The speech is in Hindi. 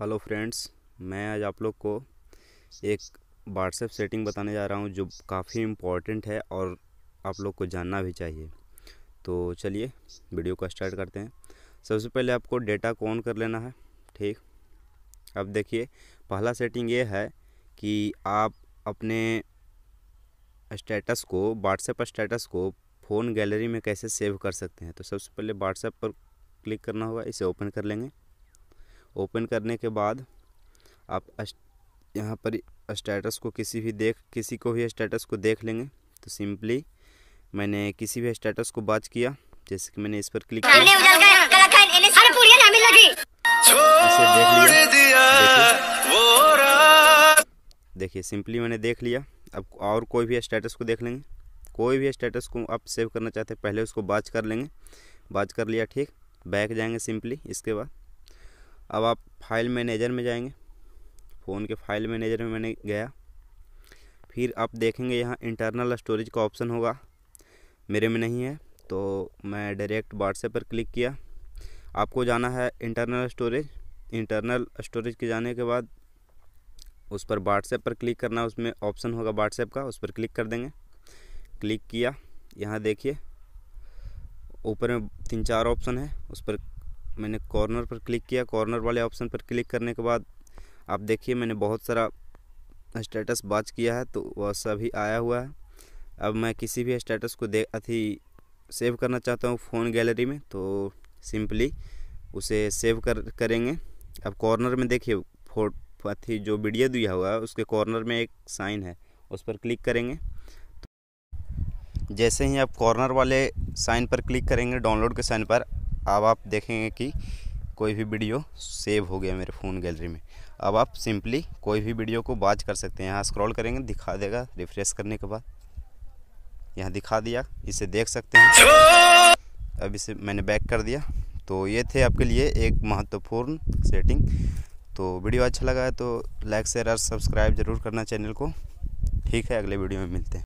हेलो फ्रेंड्स मैं आज आप लोग को एक व्हाट्सएप सेटिंग बताने जा रहा हूँ जो काफ़ी इम्पोर्टेंट है और आप लोग को जानना भी चाहिए तो चलिए वीडियो को स्टार्ट करते हैं सबसे पहले आपको डेटा को ऑन कर लेना है ठीक अब देखिए पहला सेटिंग ये है कि आप अपने स्टेटस को व्हाट्सएप स्टेटस को फ़ोन गैलरी में कैसे सेव कर सकते हैं तो सबसे पहले व्हाट्सएप पर क्लिक करना होगा इसे ओपन कर लेंगे ओपन करने के बाद आप यहाँ पर स्टेटस को किसी भी देख किसी को भी स्टेटस को देख लेंगे तो सिंपली मैंने किसी भी स्टेटस को बात किया जैसे कि मैंने इस पर क्लिक किया देखिए सिंपली मैंने देख लिया अब और कोई भी स्टेटस को देख लेंगे कोई भी स्टेटस को आप सेव करना चाहते हैं पहले उसको बाज कर लेंगे बाज कर लिया ठीक बैक जाएंगे सिंपली इसके बाद अब आप फाइल मैनेजर में जाएंगे फ़ोन के फाइल मैनेजर में मैंने गया फिर आप देखेंगे यहाँ इंटरनल स्टोरेज का ऑप्शन होगा मेरे में नहीं है तो मैं डायरेक्ट व्हाट्सएप पर क्लिक किया आपको जाना है इंटरनल स्टोरेज इंटरनल स्टोरेज के जाने के बाद उस पर व्हाट्सएप पर क्लिक करना उसमें ऑप्शन होगा व्हाट्सएप का उस पर क्लिक कर देंगे क्लिक किया यहाँ देखिए ऊपर में तीन चार ऑप्शन है उस पर मैंने कॉर्नर पर क्लिक किया कॉर्नर वाले ऑप्शन पर क्लिक करने के बाद आप देखिए मैंने बहुत सारा स्टेटस बाच किया है तो वह सभी आया हुआ है अब मैं किसी भी स्टेटस को दे अथी सेव करना चाहता हूँ फ़ोन गैलरी में तो सिंपली उसे सेव कर करेंगे अब कॉर्नर में देखिए फोट अथी जो वीडियो दिया हुआ है उसके कॉर्नर में एक साइन है उस पर क्लिक करेंगे तो जैसे ही आप कॉर्नर वाले साइन पर क्लिक करेंगे डाउनलोड के साइन पर अब आप देखेंगे कि कोई भी वीडियो सेव हो गया मेरे फ़ोन गैलरी में अब आप सिंपली कोई भी वीडियो को वाच कर सकते हैं यहाँ स्क्रॉल करेंगे दिखा देगा रिफ्रेश करने के बाद यहाँ दिखा दिया इसे देख सकते हैं अब इसे मैंने बैक कर दिया तो ये थे आपके लिए एक महत्वपूर्ण सेटिंग तो वीडियो अच्छा लगा है तो लाइक शेयर और सब्सक्राइब जरूर करना चैनल को ठीक है अगले वीडियो में मिलते हैं